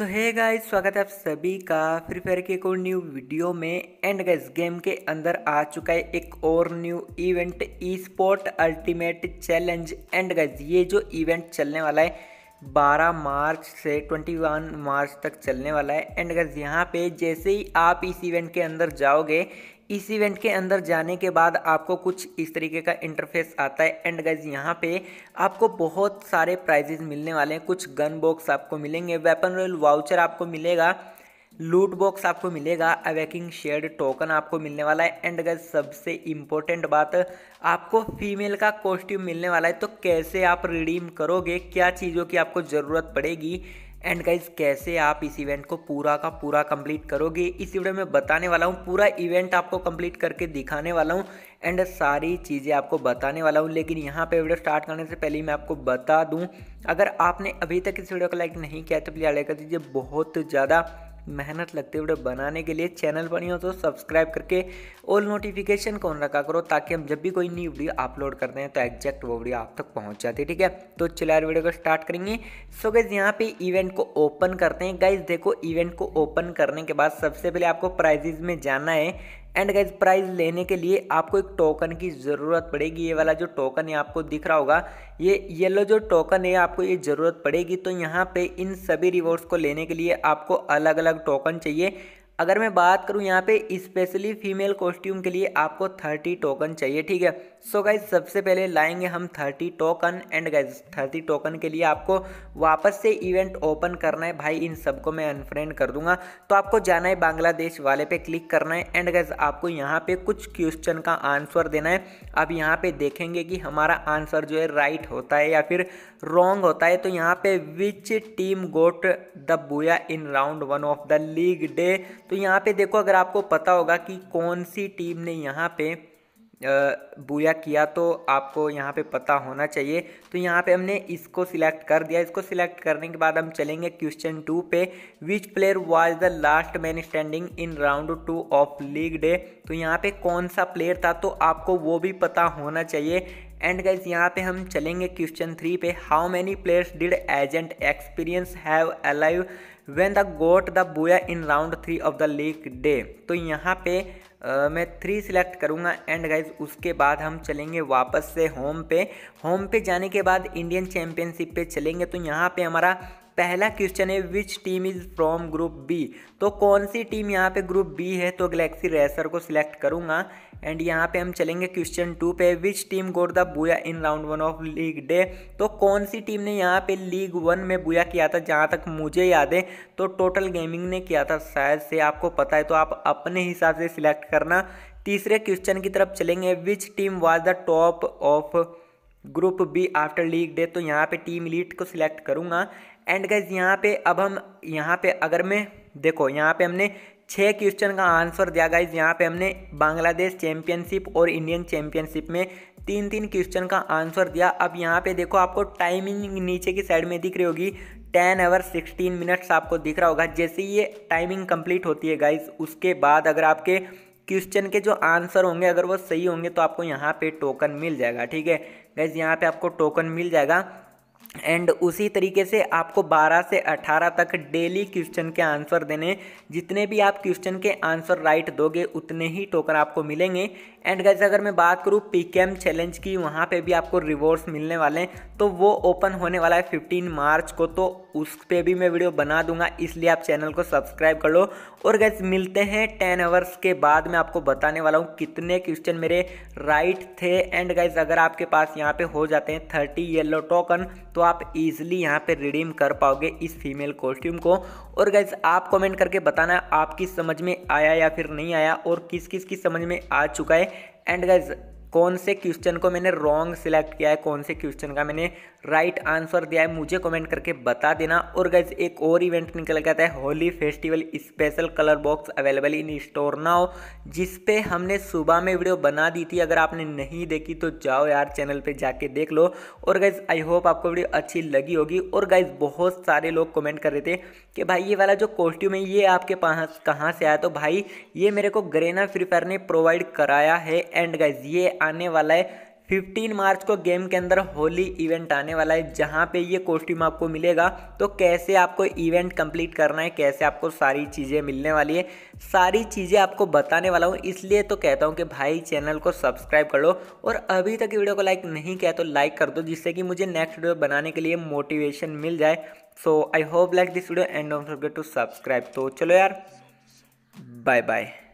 सो है गाइज स्वागत है आप सभी का फ्री फायर के एक और न्यू वीडियो में एंड गाइज गेम के अंदर आ चुका है एक और new event esport ultimate challenge and guys ये जो इवेंट चलने वाला है 12 मार्च से 21 मार्च तक चलने वाला है एंड अगर यहाँ पे जैसे ही आप इस इवेंट के अंदर जाओगे इस इवेंट के अंदर जाने के बाद आपको कुछ इस तरीके का इंटरफेस आता है एंड गाइज यहाँ पे आपको बहुत सारे प्राइजेज मिलने वाले हैं कुछ गन बॉक्स आपको मिलेंगे वेपन रॉयल वाउचर आपको मिलेगा लूट बॉक्स आपको मिलेगा अवेकिंग शेयर टोकन आपको मिलने वाला है एंड अगर सबसे इम्पोर्टेंट बात आपको फीमेल का कॉस्ट्यूम मिलने वाला है तो कैसे आप रिडीम करोगे क्या चीज़ों की आपको ज़रूरत पड़ेगी एंड गाइज कैसे आप इस इवेंट को पूरा का पूरा कंप्लीट करोगे इस वीडियो में बताने वाला हूँ पूरा इवेंट आपको कंप्लीट करके दिखाने वाला हूँ एंड सारी चीज़ें आपको बताने वाला हूँ लेकिन यहाँ पे वीडियो स्टार्ट करने से पहले मैं आपको बता दूँ अगर आपने अभी तक इस वीडियो को लाइक नहीं किया तो प्लीज़ लाइक कर दीजिए बहुत ज़्यादा मेहनत लगती है वीडियो बनाने के लिए चैनल बनी हो तो सब्सक्राइब करके ऑल नोटिफिकेशन कौन रखा करो ताकि हम जब भी कोई नई वीडियो अपलोड करते हैं तो एग्जैक्ट वो वीडियो आप तक पहुंच जाती है ठीक है तो चिलार वीडियो को स्टार्ट करेंगे सो गाइज यहाँ पे इवेंट को ओपन करते हैं गाइज देखो इवेंट को ओपन करने के बाद सबसे पहले आपको प्राइजेज में जाना है एंड गाइज प्राइज लेने के लिए आपको एक टोकन की ज़रूरत पड़ेगी ये वाला जो टोकन है आपको दिख रहा होगा ये येलो जो टोकन है आपको ये ज़रूरत पड़ेगी तो यहाँ पे इन सभी रिवॉर्ड्स को लेने के लिए आपको अलग अलग टोकन चाहिए अगर मैं बात करूँ यहाँ पे स्पेशली फीमेल कॉस्ट्यूम के लिए आपको थर्टी टोकन चाहिए ठीक है सो so गाइज सबसे पहले लाएंगे हम thirty token and guys thirty token के लिए आपको वापस से इवेंट ओपन करना है भाई इन सबको मैं अनफ्रेंड कर दूंगा तो आपको जाना है बांग्लादेश वाले पे क्लिक करना है एंड गाइज आपको यहाँ पे कुछ क्वेश्चन का आंसर देना है अब यहाँ पे देखेंगे कि हमारा आंसर जो है राइट होता है या फिर रॉन्ग होता है तो यहाँ पे which team got the booyah in round one of the league day तो यहाँ पे देखो अगर आपको पता होगा कि कौन सी टीम ने यहाँ पे बुया किया तो आपको यहाँ पे पता होना चाहिए तो यहाँ पे हमने इसको सिलेक्ट कर दिया इसको सिलेक्ट करने के बाद हम चलेंगे क्वेश्चन टू पे which player was the last man standing in round two of league day तो यहाँ पे कौन सा प्लेयर था तो आपको वो भी पता होना चाहिए एंड गाइज यहाँ पे हम चलेंगे क्वेश्चन थ्री पे how many players did agent experience have alive when the got the booyah in round three of the league day तो यहाँ पे मैं थ्री सिलेक्ट करूँगा एंड गाइज उसके बाद हम चलेंगे वापस से होम पे होम पे जाने के बाद इंडियन चैम्पियनशिप पे चलेंगे तो यहाँ पे हमारा पहला क्वेश्चन है which team is from group B तो कौन सी टीम यहाँ पे ग्रुप बी है तो गलेक्सी रेसर को सिलेक्ट करूँगा एंड यहाँ पे हम चलेंगे क्वेश्चन टू पे which team got the booyah in round one of league day तो कौन सी टीम ने यहाँ पे लीग वन में बुया किया था जहाँ तक मुझे याद है तो टोटल गेमिंग ने किया था शायद से आपको पता है तो आप अपने हिसाब से सिलेक्ट करना तीसरे क्वेश्चन की तरफ चलेंगे which team was the top of group B after league day तो यहाँ पे टीम लीड को सिलेक्ट करूँगा एंड गाइज यहाँ पे अब हम यहाँ पे अगर मैं देखो यहाँ पे हमने छः क्वेश्चन का आंसर दिया गाइज यहाँ पे हमने बांग्लादेश चैंपियनशिप और इंडियन चैंपियनशिप में तीन तीन क्वेश्चन का आंसर दिया अब यहाँ पे देखो आपको टाइमिंग नीचे की साइड में दिख रही होगी टेन आवर सिक्सटीन मिनट्स आपको दिख रहा होगा जैसे ही ये टाइमिंग कंप्लीट होती है गाइज उसके बाद अगर आपके क्वेश्चन के जो आंसर होंगे अगर वो सही होंगे तो आपको यहाँ पे टोकन मिल जाएगा ठीक है गाइज यहाँ पे आपको टोकन मिल जाएगा एंड उसी तरीके से आपको 12 से 18 तक डेली क्वेश्चन के आंसर देने जितने भी आप क्वेश्चन के आंसर राइट दोगे उतने ही टोकन आपको मिलेंगे एंड गैस अगर मैं बात करूँ पी चैलेंज की वहाँ पे भी आपको रिवॉर्ड्स मिलने वाले हैं तो वो ओपन होने वाला है 15 मार्च को तो उस पर भी मैं वीडियो बना दूंगा इसलिए आप चैनल को सब्सक्राइब कर लो और गैस मिलते हैं टेन आवर्स के बाद मैं आपको बताने वाला हूँ कितने क्वेश्चन मेरे राइट थे एंड गैस अगर आपके पास यहाँ पे हो जाते हैं थर्टी येलो टोकन तो आप इजिली यहाँ पे रिडीम कर पाओगे इस फीमेल कॉस्ट्यूम को और गैस आप कॉमेंट करके बताना आपकी समझ में आया या फिर नहीं आया और किस किस की समझ में आ चुका है एंड गाइज कौन से क्वेश्चन को मैंने रॉन्ग सिलेक्ट किया है कौन से क्वेश्चन का मैंने राइट right आंसर दिया है मुझे कमेंट करके बता देना और गैस एक और इवेंट निकल के आता है Holi festival special colour box available in store ना हो जिस पे हमने सुबह में वीडियो बना दी थी अगर आपने नहीं देखी तो जाओ यार चैनल पे जाके देख लो और गैस आई होप आपको वीडियो अच्छी लगी होगी और गैस बहुत सारे लोग कमेंट कर रहे थे कि भाई ये वाला जो कॉस्ट्यूम है ये आपके पास कहाँ से आया तो भाई ये मेरे को ग्रेना फ्री फायर ने प्रोवाइड कराया है एंड गाइज ये आने वाला है 15 मार्च को गेम के अंदर होली इवेंट आने वाला है जहां पे ये कॉस्ट्यूम आपको मिलेगा तो कैसे आपको इवेंट कंप्लीट करना है कैसे आपको सारी चीज़ें मिलने वाली है सारी चीज़ें आपको बताने वाला हूँ इसलिए तो कहता हूँ कि भाई चैनल को सब्सक्राइब कर लो और अभी तक वीडियो को लाइक नहीं किया तो लाइक कर दो जिससे कि मुझे नेक्स्ट वीडियो बनाने के लिए मोटिवेशन मिल जाए so I hope like this video and don't forget to subscribe तो चलो यार बाय बाय